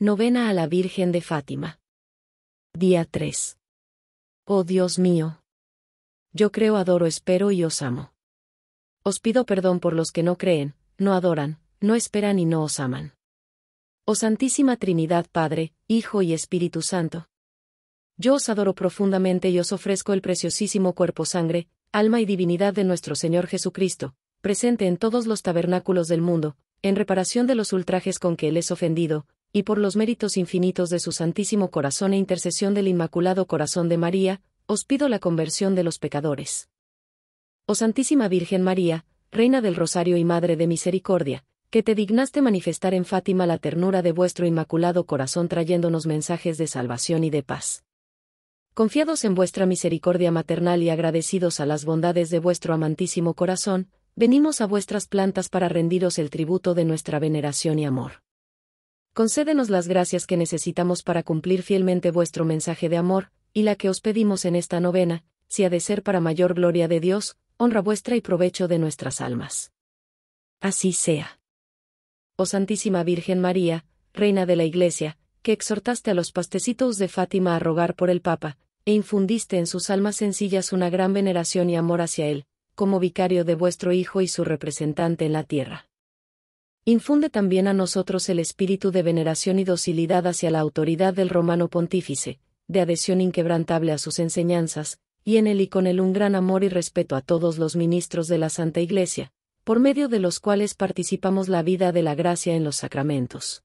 Novena a la Virgen de Fátima. Día 3. Oh Dios mío. Yo creo, adoro, espero y os amo. Os pido perdón por los que no creen, no adoran, no esperan y no os aman. Oh Santísima Trinidad Padre, Hijo y Espíritu Santo. Yo os adoro profundamente y os ofrezco el preciosísimo cuerpo sangre, alma y divinidad de nuestro Señor Jesucristo, presente en todos los tabernáculos del mundo, en reparación de los ultrajes con que Él es ofendido, y por los méritos infinitos de su Santísimo Corazón e intercesión del Inmaculado Corazón de María, os pido la conversión de los pecadores. Oh Santísima Virgen María, Reina del Rosario y Madre de Misericordia, que te dignaste manifestar en Fátima la ternura de vuestro Inmaculado Corazón trayéndonos mensajes de salvación y de paz. Confiados en vuestra misericordia maternal y agradecidos a las bondades de vuestro amantísimo corazón, venimos a vuestras plantas para rendiros el tributo de nuestra veneración y amor concédenos las gracias que necesitamos para cumplir fielmente vuestro mensaje de amor, y la que os pedimos en esta novena, si ha de ser para mayor gloria de Dios, honra vuestra y provecho de nuestras almas. Así sea. Oh Santísima Virgen María, Reina de la Iglesia, que exhortaste a los pastecitos de Fátima a rogar por el Papa, e infundiste en sus almas sencillas una gran veneración y amor hacia él, como vicario de vuestro Hijo y su representante en la tierra infunde también a nosotros el espíritu de veneración y docilidad hacia la autoridad del romano pontífice, de adhesión inquebrantable a sus enseñanzas, y en él y con él un gran amor y respeto a todos los ministros de la Santa Iglesia, por medio de los cuales participamos la vida de la gracia en los sacramentos.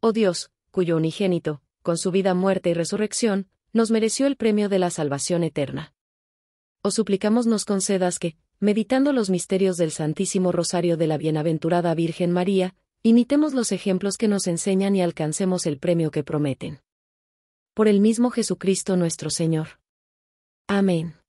Oh Dios, cuyo unigénito, con su vida, muerte y resurrección, nos mereció el premio de la salvación eterna. Os suplicamos nos concedas que, meditando los misterios del Santísimo Rosario de la Bienaventurada Virgen María, imitemos los ejemplos que nos enseñan y alcancemos el premio que prometen. Por el mismo Jesucristo nuestro Señor. Amén.